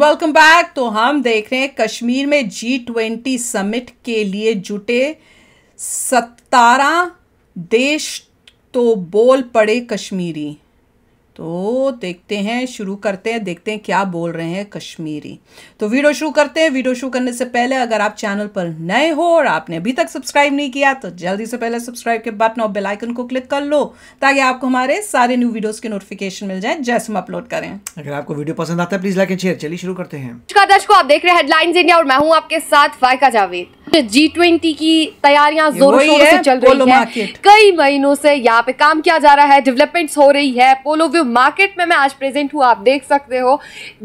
Welcome back तो हम देख रहे हैं कश्मीर में जी ट्वेंटी समिट के लिए जुटे सतारा देश तो बोल पड़े कश्मीरी तो देखते हैं शुरू करते हैं देखते हैं क्या बोल रहे हैं कश्मीरी तो वीडियो शुरू करते हैं वीडियो शुरू करने से पहले अगर आप चैनल पर नए हो और आपने अभी तक सब्सक्राइब नहीं किया तो जल्दी से पहले सब्सक्राइब के बटन और बेल आइकन को क्लिक कर लो ताकि आपको हमारे सारे न्यू वीडियोस के नोटिफिकेशन मिल जाए जैसे हम अपलोड करें अगर आपको वीडियो पसंद आता है प्लीज लाइक एंड शेयर चलिए शुरू करते हैं दर्शकों आप देख रहे हैं हेडलाइंस इंडिया और मैं हूँ आपके साथ फायका जावेद जी तो ट्वेंटी की तैयारियां जोर शोर से चल रही है कई महीनों से यहाँ पे काम किया जा रहा है डेवलपमेंट्स हो रही है पोलो व्यू मार्केट में मैं आज प्रेजेंट हूँ आप देख सकते हो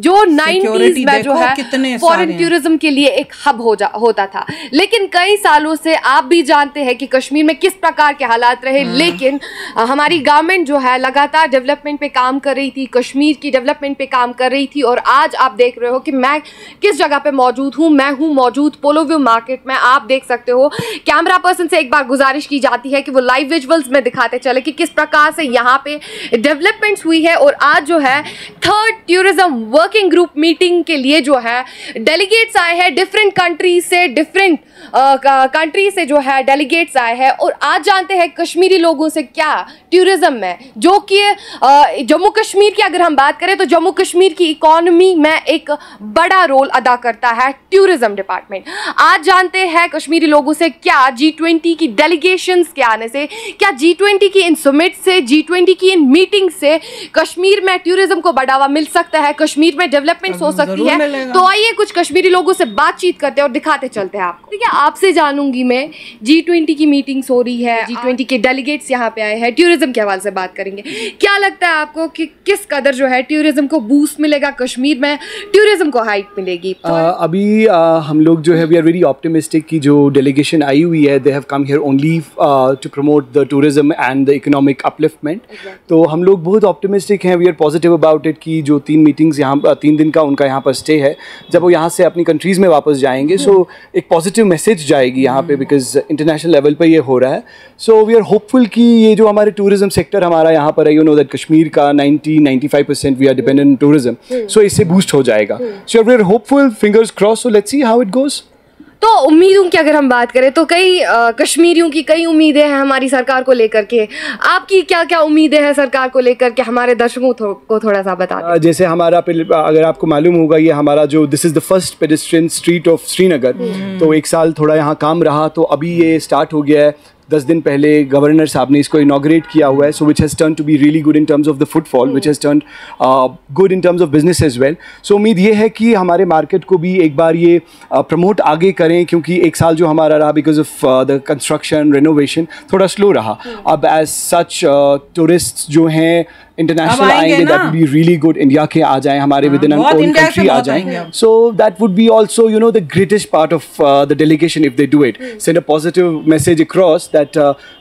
जो नाइनटीज में जो है फॉरेन टूरिज्म के लिए एक हब हो जा होता था लेकिन कई सालों से आप भी जानते हैं कि कश्मीर में किस प्रकार के हालात रहे हाँ। लेकिन हमारी गवर्नमेंट जो है लगातार डेवलपमेंट पे काम कर रही थी कश्मीर की डेवलपमेंट पे काम कर रही थी और आज आप देख रहे हो कि मैं किस जगह पे मौजूद हूँ मैं हूँ मौजूद पोलोव्यू मार्केट में है आप देख सकते हो कैमरा पर्सन से एक बार गुजारिश की जाती है कि वो लाइव विजुअल्स में दिखाते चले कि किस प्रकार से यहाँ पे डेवलपमेंट्स हुई है और आज जो है third tourism working group meeting के लिए जो है डेलीगेट्स आए हैं डिफरेंट कंट्रीज से डिफरेंट कंट्री से जो है डेलीगेट्स आए हैं और आज जानते हैं कश्मीरी लोगों से क्या टूरिज़्म में जो कि जम्मू कश्मीर की अगर हम बात करें तो जम्मू कश्मीर की इकोनमी में एक बड़ा रोल अदा करता है टूरिज़्म डिपार्टमेंट आज जानते हैं कश्मीरी लोगों से क्या जी ट्वेंटी की डेलीगेशन के आने से क्या जी ट्वेंटी की इन समिट से जी ट्वेंटी की इन मीटिंग से कश्मीर में टूरिज़्म को बढ़ावा मिल सकता है कश्मीर में डेवलपमेंट हो सकती है तो आइए कुछ कश्मीरी लोगों से बातचीत करते हैं और दिखाते चलते हैं आपको ठीक है आपसे जानूंगी मैं जी ट्वेंटी की मीटिंग्स हो रही है जी ट्वेंटी के डेलीगेट्स यहाँ पे आए हैं टूरिज़्म के हवाले से बात करेंगे क्या लगता है आपको कि किस कदर जो है टूरिज़्म को बूस्ट मिलेगा कश्मीर में टूरिज़्म को हाइट मिलेगी तो आ, अभी आ, हम लोग जो है वी आर वेरी ऑप्टिमिस्टिक की जो डेलीगेशन आई हुई है they have come here only to promote the tourism and the economic upliftment तो हम लोग बहुत ऑप्टिमिस्टिक हैं we are positive about it कि जो तीन मीटिंग्स यहाँ तीन दिन का उनका यहाँ पर स्टे है जब वो यहाँ से अपनी कंट्रीज़ में वापस जाएंगे सो हम्म। so, एक पॉजिटिव मैसेज जाएगी यहाँ पे बिकॉज इंटरनेशनल लेवल पे ये हो रहा है सो वी आर होपफुल कि ये जो हमारे टूरिज्म सेक्टर हमारा यहाँ पर है यू नो दैट कश्मीर का 90 95 percent we are dependent tourism so इससे बूस्ट हो जाएगा so we are hopeful fingers cross so let's see how it goes तो उम्मीदों की अगर हम बात करें तो कई कश्मीरियों की कई उम्मीदें हैं हमारी सरकार को लेकर के आपकी क्या क्या उम्मीदें हैं सरकार को लेकर के हमारे दर्शकों थो, को थोड़ा सा बता जैसे हमारा अगर आपको मालूम होगा ये हमारा जो this is the first pedestrian street of Srinagar तो एक साल थोड़ा यहाँ काम रहा तो अभी ये स्टार्ट हो गया है दस दिन पहले गवर्नर साहब ने इसको इनाग्रेट किया हुआ है so which has turn to be really good in terms of the footfall which has turn good in terms of business as well so उम्मीद ये है कि हमारे मार्केट को भी एक बार ये प्रमोट uh, आगे करें क्योंकि एक साल जो हमारा रहा because of the construction renovation थोड़ा स्लो रहा hmm. अब एज सच टूरिस्ट जो हैं इंटरनेशनल आएंगे that would be really good India के आ जाए हमारे विद इन ओन कंट्री आ जाए so that would be also you know the greatest part of the delegation if they do it send a positive message across that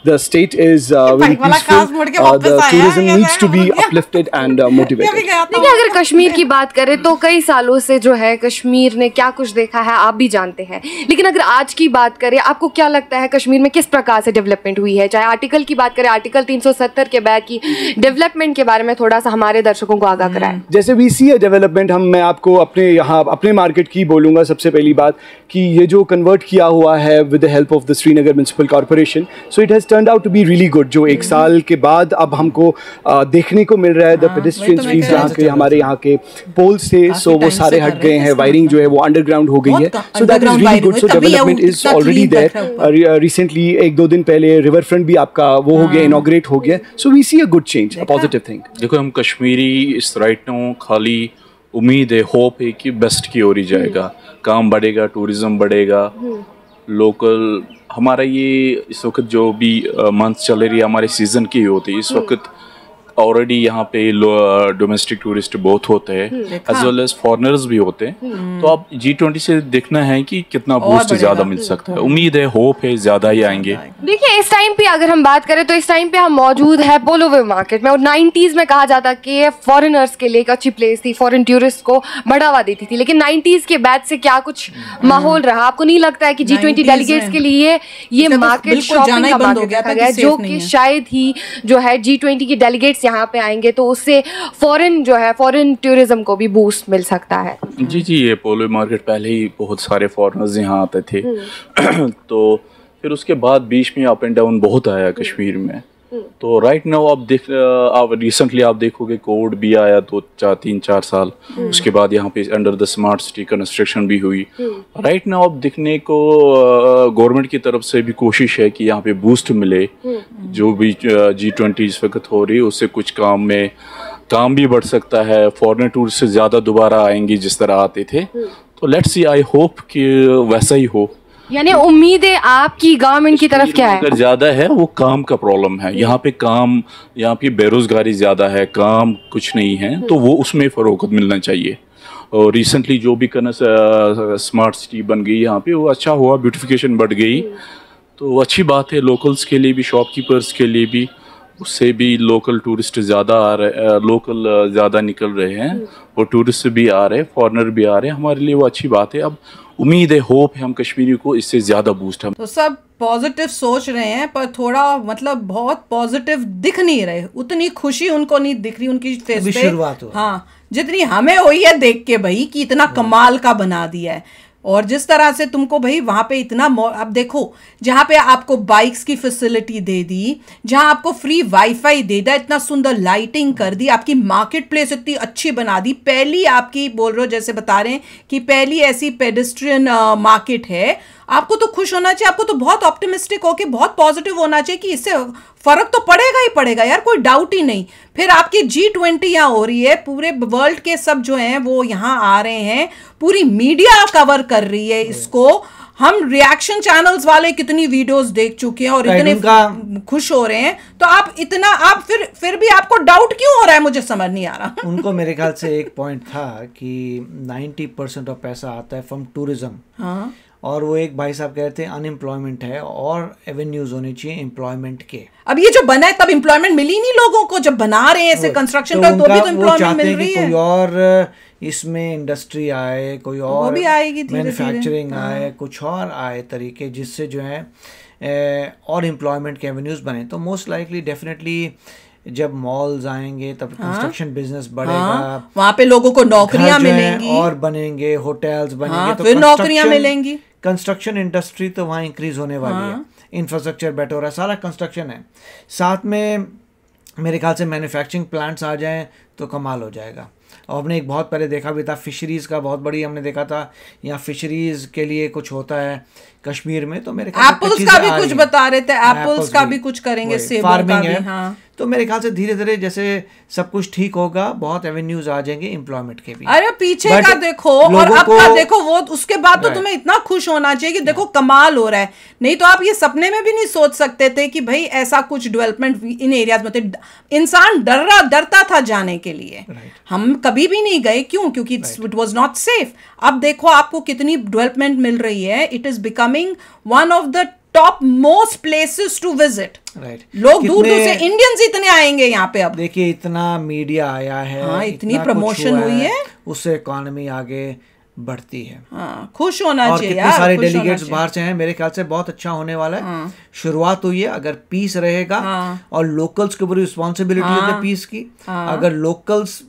the state is very peaceful the tourism needs to B uplifted and motivated देखिए अगर कश्मीर की बात करें तो कई सालों से जो है कश्मीर ने क्या कुछ देखा है आप भी जानते हैं लेकिन अगर आज की बात करें आपको क्या लगता है कश्मीर में किस प्रकार से डेवलपमेंट हुई है चाहे आर्टिकल की बात करें आर्टिकल 370 के बैग की डेवलपमेंट के बारे में थोड़ा सा हमारे दर्शकों को आगाह कराएं हम्म। जैसे वी सी ए डेवलपमेंट हम मैं आपको अपने यहाँ अपने मार्केट की बोलूंगा सबसे पहली बात कि ये जो कन्वर्ट किया हुआ है with the help of the Srinagar municipal corporation so it has turn out to be really good जो एक हम्म। साल के बाद अब हमको आ, देखने को मिल रहा है द पेडिस्ट्रियन स्ट्रीट जहाँ के हमारे यहाँ के पोल से सो वो सारे हट गए हैं वायरिंग जो है वो अंडरग्राउंड हो गई है so that is really good so development is already there recently एक दो दिन पहले रिवर फ्रंट भी आपका वो हो गया इनोग्रेट हाँ। हो गया so we see a good change a positive thing think देखो हम कश्मीरी इस राइट नो खाली उम्मीद है होप है कि बेस्ट की ओर ही जाएगा हम्म। काम बढ़ेगा टूरिज्म बढ़ेगा हम्म। लोकल हमारा ये इस वक्त जो भी मंथ चल रही है हमारे सीज़न की होती है इस हम्म। वक्त ऑलरेडी यहाँ पे डोमेस्टिक टूरिस्ट uh, बहुत होते हैं एज वेल एज फॉरनर्स भी होते हैं हम्म। तो आप जी ट्वेंटी से देखना है कि कितना बूस्ट ज्यादा मिल सकता है हम्म। उम्मीद है होप है ज्यादा ही आएंगे देखिए इस टाइम पे अगर हम बात करें तो इस टाइम पे हम मौजूद है पोलोवे मार्केट में और नाइन्टीज में कहा जाता कि ये फॉरनर्स के लिए एक अच्छी प्लेस थी फॉरन टूरिस्ट को बढ़ावा देती थी लेकिन नाइन्टीज के बाद से क्या कुछ हम्म। माहौल रहा आपको नहीं लगता है कि जी ट्वेंटी डेलीगेट्स के लिए ये मार्केट अच्छा, तो शॉपिंग का मार्केट रखा गया जो कि शायद ही जो है जी ट्वेंटी के डेलीगेट्स यहाँ पे आएंगे तो उससे फॉरेन जो है फॉरेन टूरिज्म को भी बूस्ट मिल सकता है जी जी ये पोलो मार्केट पहले ही बहुत सारे फॉरनर्स यहाँ आते थे हम्म। तो फिर उसके बाद बीच में अप एंड डाउन बहुत आया कश्मीर में हम्म। तो राइट नाउ आप देख आप रिसेंटली आप देखोगे कोविड भी आया दो चार तीन चार साल हम्म। उसके बाद यहाँ पे under the smart city construction भी हुई राइट हम्म। नाउ आप देखने को गवर्नमेंट की तरफ से भी कोशिश है कि यहाँ पे बूस्ट मिले जो भी जी ट्वेंटी इस वक्त हो रही है उससे कुछ काम में काम भी बढ़ सकता है फॉरन टूर से ज़्यादा दोबारा आएंगी जिस तरह आते थे तो लेट्स सी आई होप कि वैसा ही हो यानी उम्मीदें आपकी गवर्नमेंट की तरफ क्या है अगर ज़्यादा है वो काम का प्रॉब्लम है यहाँ पे काम यहाँ पे बेरोज़गारी ज़्यादा है काम कुछ नहीं है तो वो उसमें फ़रोगत मिलना चाहिए और रिसेंटली जो भी करना स्मार्ट सिटी बन गई यहाँ पे वो अच्छा हुआ ब्यूटिफिकेशन बढ़ गई तो अच्छी बात है लोकल्स के लिए भी शॉपकीपर्स के लिए भी उससे भी लोकल टूरिस्ट ज़्यादा आ रहे लोकल ज़्यादा निकल रहे हैं और टूरिस्ट भी आ रहे हैं फॉरनर भी आ रहे हैं हमारे लिए वो अच्छी बात है अब उम्मीद है होप है हम कश्मीरी को इससे ज़्यादा बूस्ट हम तो सब पॉजिटिव सोच रहे हैं पर थोड़ा मतलब बहुत पॉजिटिव दिख नहीं रहे उतनी खुशी उनको नहीं दिख रही उनकी फेस पे शुरुआत हाँ जितनी हमें हुई है देख के भाई कि इतना हाँ। कमाल का बना दिया है और जिस तरह से तुमको भाई वहाँ पे इतना अब देखो जहाँ पे आपको बाइक्स की फैसिलिटी दे दी जहाँ आपको फ्री वाईफाई दे दिया इतना सुंदर लाइटिंग कर दी आपकी मार्केट प्लेस इतनी अच्छी बना दी पहली आपकी बोल रहे हो जैसे बता रहे हैं कि पहली ऐसी पेडेस्ट्रियन मार्केट है आपको तो खुश होना चाहिए आपको तो बहुत ऑप्टिमिस्टिक होके बहुत पॉजिटिव होना चाहिए कि इससे फर्क तो पड़ेगा ही पड़ेगा यार कोई डाउट ही नहीं फिर आपकी जी ट्वेंटी यहाँ हो रही है पूरे वर्ल्ड के सब जो हैं वो यहाँ आ रहे हैं पूरी मीडिया कवर कर रही है इसको हम रिएक्शन चैनल्स वाले कितनी वीडियोस देख चुके हैं और इतने खुश हो रहे हैं तो आप इतना आप फिर फिर भी आपको डाउट क्यों हो रहा है मुझे समझ नहीं आ रहा उनको मेरे ख्याल से एक पॉइंट था कि 90 परसेंट ऑफ पैसा आता है फ्रॉम टूरिज्म हाँ और वो एक भाई साहब कह रहे थे अनएम्प्लॉयमेंट है और एवेन्यूज होने चाहिए एम्प्लॉयमेंट के अब ये जो बना है तब एम्प्लॉयमेंट मिली नहीं लोगों को जब बना रहे हैं ऐसे कंस्ट्रक्शन तो का तो भी तो एम्प्लॉयमेंट मिल रही है कोई और इसमें इंडस्ट्री आए कोई और भी आएगी मैन्युफैक्चरिंग हाँ। आए कुछ और आए तरीके जिससे जो है और एम्प्लॉयमेंट के एवेन्यूज बने तो मोस्ट लाइकली डेफिनेटली जब मॉल्स आएंगे तब कंस्ट्रक्शन हाँ। बिजनेस बढ़ेगा हाँ, वहाँ पे लोगों को नौकरियां मिलेंगी और बनेंगे होटल्स बनेंगे तो फिर नौकरियां मिलेंगी कंस्ट्रक्शन इंडस्ट्री तो वहाँ इंक्रीज होने वाली है इंफ्रास्ट्रक्चर हाँ। बेटर हो रहा है सारा कंस्ट्रक्शन है साथ में मेरे ख्याल से मैन्युफैक्चरिंग प्लांट्स आ जाएँ तो कमाल हो जाएगा और हमने एक बहुत पहले देखा भी था फिशरीज़ का बहुत बड़ी हमने देखा था यहाँ फिशरीज़ के लिए कुछ होता है कश्मीर में तो मेरे एप्पल्स का भी कुछ बता रहे थे एप्पल्स हाँ, का भी कुछ करेंगे फार्मिंग है हाँ। तो मेरे ख्याल से धीरे धीरे जैसे सब कुछ ठीक होगा बहुत एवेन्यूज आ जाएंगे एम्प्लॉयमेंट के भी अरे पीछे But का देखो और अब का देखो वो उसके बाद तो तुम्हें इतना खुश होना चाहिए कि देखो कमाल हो रहा है नहीं तो आप ये सपने में भी नहीं सोच सकते थे कि भाई ऐसा कुछ डेवलपमेंट इन एरियाज में इंसान डर रहा डरता था जाने के लिए हम कभी भी नहीं गए क्यों क्योंकि इट वॉज नॉट सेफ अब देखो आपको कितनी डेवलपमेंट मिल रही है it is become becoming one of the top most places to visit right लोग दूर दूर से इंडियंस इतने आएंगे यहाँ पे अब देखिए इतना मीडिया आया है हाँ, इतनी प्रमोशन हुई है, है उससे इकोनॉमी आगे बढ़ती है हाँ, खुश होना और चाहिए यार, सारे डेलीगेट्स बाहर से हैं मेरे ख्याल से बहुत अच्छा होने वाला है हाँ, शुरुआत हुई है अगर पीस रहेगा हाँ, और लोकल्स के ऊपर हाँ। रिस्पॉन्सिबिलिटी है पीस की हाँ। अगर लोकल्स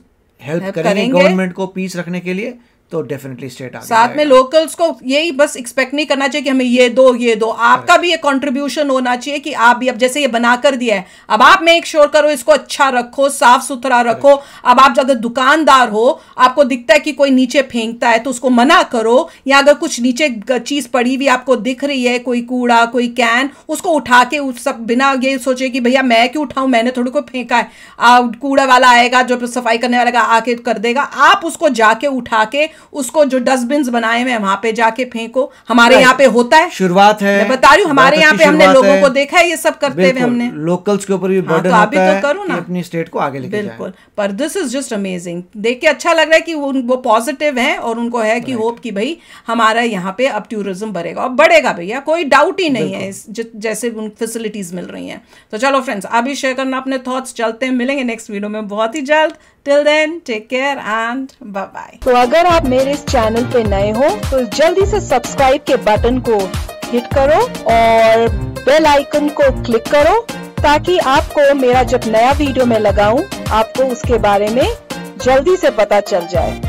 हेल्प करेंगे गवर्नमेंट को पीस रखने के लिए तो डेफिनेटली स्टेट आगे साथ में लोकल्स को यही बस एक्सपेक्ट नहीं करना चाहिए कि हमें ये दो ये दो आपका भी ये कंट्रीब्यूशन होना चाहिए कि आप भी अब जैसे ये बना कर दिया है अब आप मेक श्योर करो इसको अच्छा रखो साफ सुथरा रखो अब आप अगर दुकानदार हो आपको दिखता है कि कोई नीचे फेंकता है तो उसको मना करो या अगर कुछ नीचे चीज पड़ी हुई आपको दिख रही है कोई कूड़ा कोई कैन उसको उठा के उस सब बिना ये सोचे कि भैया मैं क्यों उठाऊं मैंने थोड़ी को फेंका है कूड़ा वाला आएगा जो सफाई करने वाला आके कर देगा आप उसको जाके उठा के उसको जो डस्टबिन बनाए हुए वहां पे जाके फेंको हमारे यहाँ पे होता है शुरुआत है मैं बता रही हूँ हमारे यहाँ पे हमने लोगों को देखा है ये सब करते हुए हमने लोकल्स के ऊपर भी बर्डन हाँ, तो होता तो करो ना अपनी स्टेट को आगे लेके बिल्कुल पर दिस इज जस्ट अमेजिंग देख के अच्छा लग रहा है कि वो पॉजिटिव है और उनको है कि होप कि भाई हमारा यहाँ पे अब टूरिज्म बढ़ेगा और बढ़ेगा भैया कोई डाउट ही नहीं है जैसे उन फैसिलिटीज मिल रही हैं तो चलो फ्रेंड्स अभी शेयर करना अपने थॉट्स चलते हैं मिलेंगे नेक्स्ट वीडियो में बहुत ही जल्द till then take care and bye bye तो अगर आप मेरे इस चैनल पे नए हो तो जल्दी से सब्सक्राइब के बटन को हिट करो और बेल आइकन को क्लिक करो ताकि आपको मेरा जब नया वीडियो में लगाऊं आपको उसके बारे में जल्दी से पता चल जाए